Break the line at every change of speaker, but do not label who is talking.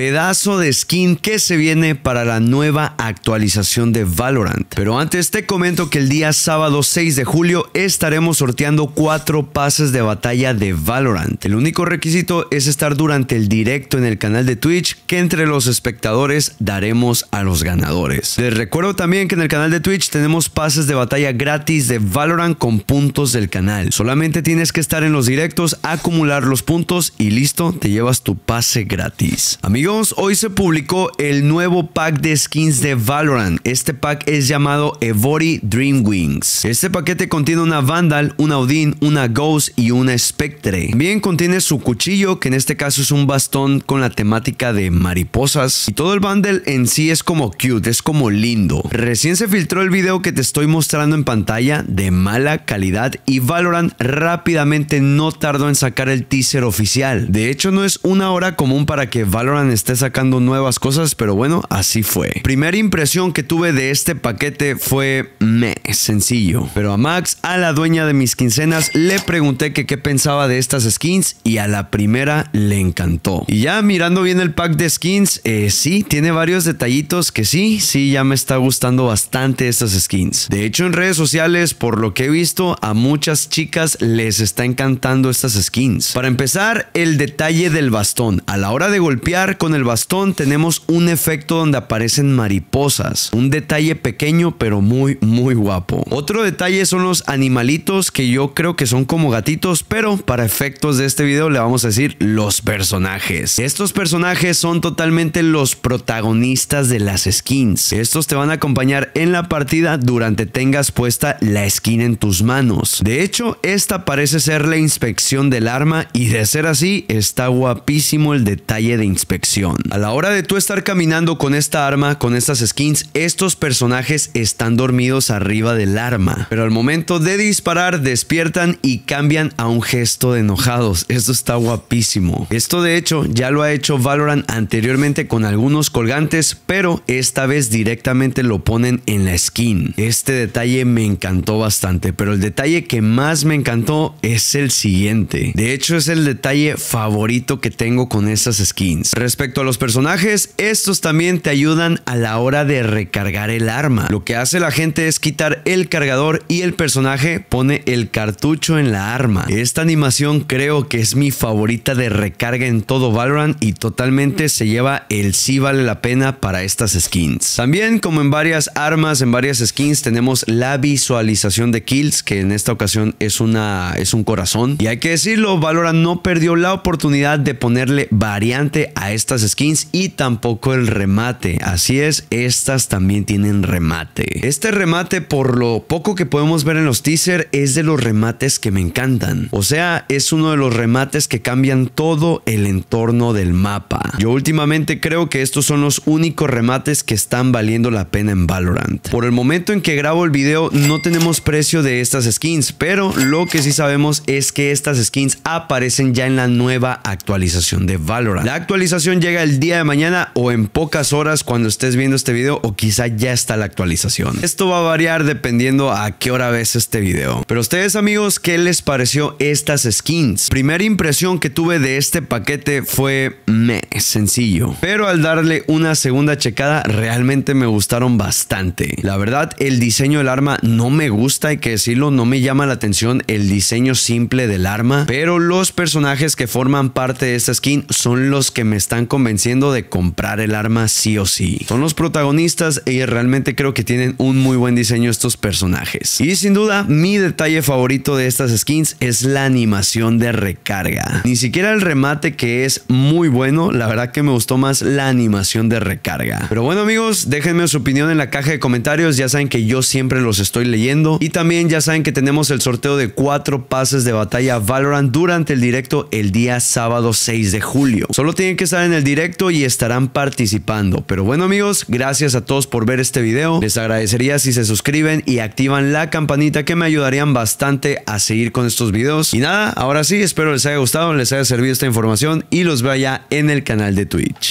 pedazo de skin que se viene para la nueva actualización de Valorant. Pero antes te comento que el día sábado 6 de julio estaremos sorteando cuatro pases de batalla de Valorant. El único requisito es estar durante el directo en el canal de Twitch que entre los espectadores daremos a los ganadores. Les recuerdo también que en el canal de Twitch tenemos pases de batalla gratis de Valorant con puntos del canal. Solamente tienes que estar en los directos, acumular los puntos y listo, te llevas tu pase gratis. Amigos, hoy se publicó el nuevo pack de skins de Valorant. Este pack es llamado Evori Wings. Este paquete contiene una Vandal, una Odin, una Ghost y una Spectre. Bien, contiene su cuchillo, que en este caso es un bastón con la temática de mariposas. Y todo el bundle en sí es como cute, es como lindo. Recién se filtró el video que te estoy mostrando en pantalla de mala calidad y Valorant rápidamente no tardó en sacar el teaser oficial. De hecho, no es una hora común para que Valorant esté sacando nuevas cosas, pero bueno, así fue. Primera impresión que tuve de este paquete fue meh, sencillo. Pero a Max, a la dueña de mis quincenas, le pregunté que qué pensaba de estas skins y a la primera le encantó. Y ya mirando bien el pack de skins, eh, sí, tiene varios detallitos que sí, sí, ya me está gustando bastante estas skins. De hecho, en redes sociales, por lo que he visto, a muchas chicas les está encantando estas skins. Para empezar, el detalle del bastón. A la hora de golpear, con el bastón tenemos un efecto donde aparecen mariposas. Un detalle pequeño pero muy muy guapo. Otro detalle son los animalitos que yo creo que son como gatitos pero para efectos de este video le vamos a decir los personajes. Estos personajes son totalmente los protagonistas de las skins. Estos te van a acompañar en la partida durante tengas puesta la skin en tus manos. De hecho esta parece ser la inspección del arma y de ser así está guapísimo el detalle de inspección a la hora de tú estar caminando con esta arma, con estas skins, estos personajes están dormidos arriba del arma. Pero al momento de disparar, despiertan y cambian a un gesto de enojados. Esto está guapísimo. Esto de hecho ya lo ha hecho Valorant anteriormente con algunos colgantes, pero esta vez directamente lo ponen en la skin. Este detalle me encantó bastante, pero el detalle que más me encantó es el siguiente. De hecho es el detalle favorito que tengo con estas skins. Respecto respecto a los personajes, estos también te ayudan a la hora de recargar el arma. Lo que hace la gente es quitar el cargador y el personaje pone el cartucho en la arma. Esta animación creo que es mi favorita de recarga en todo Valorant y totalmente se lleva el sí vale la pena para estas skins. También como en varias armas, en varias skins tenemos la visualización de kills que en esta ocasión es, una, es un corazón. Y hay que decirlo, Valorant no perdió la oportunidad de ponerle variante a esta estas skins y tampoco el remate. Así es, estas también tienen remate. Este remate, por lo poco que podemos ver en los teaser, es de los remates que me encantan. O sea, es uno de los remates que cambian todo el entorno del mapa. Yo últimamente creo que estos son los únicos remates que están valiendo la pena en Valorant. Por el momento en que grabo el video no tenemos precio de estas skins, pero lo que sí sabemos es que estas skins aparecen ya en la nueva actualización de Valorant. La actualización llega el día de mañana o en pocas horas cuando estés viendo este video o quizá ya está la actualización. Esto va a variar dependiendo a qué hora ves este video. Pero ustedes amigos, ¿qué les pareció estas skins? Primera impresión que tuve de este paquete fue meh, sencillo. Pero al darle una segunda checada realmente me gustaron bastante. La verdad, el diseño del arma no me gusta, hay que decirlo, no me llama la atención el diseño simple del arma, pero los personajes que forman parte de esta skin son los que me están convenciendo de comprar el arma sí o sí. Son los protagonistas y realmente creo que tienen un muy buen diseño estos personajes. Y sin duda, mi detalle favorito de estas skins es la animación de recarga. Ni siquiera el remate que es muy bueno, la verdad que me gustó más la animación de recarga. Pero bueno amigos, déjenme su opinión en la caja de comentarios, ya saben que yo siempre los estoy leyendo. Y también ya saben que tenemos el sorteo de cuatro pases de batalla Valorant durante el directo el día sábado 6 de julio. Solo tienen que estar en el directo y estarán participando. Pero bueno amigos, gracias a todos por ver este video. Les agradecería si se suscriben y activan la campanita que me ayudarían bastante a seguir con estos videos. Y nada, ahora sí, espero les haya gustado, les haya servido esta información y los veo ya en el canal de Twitch.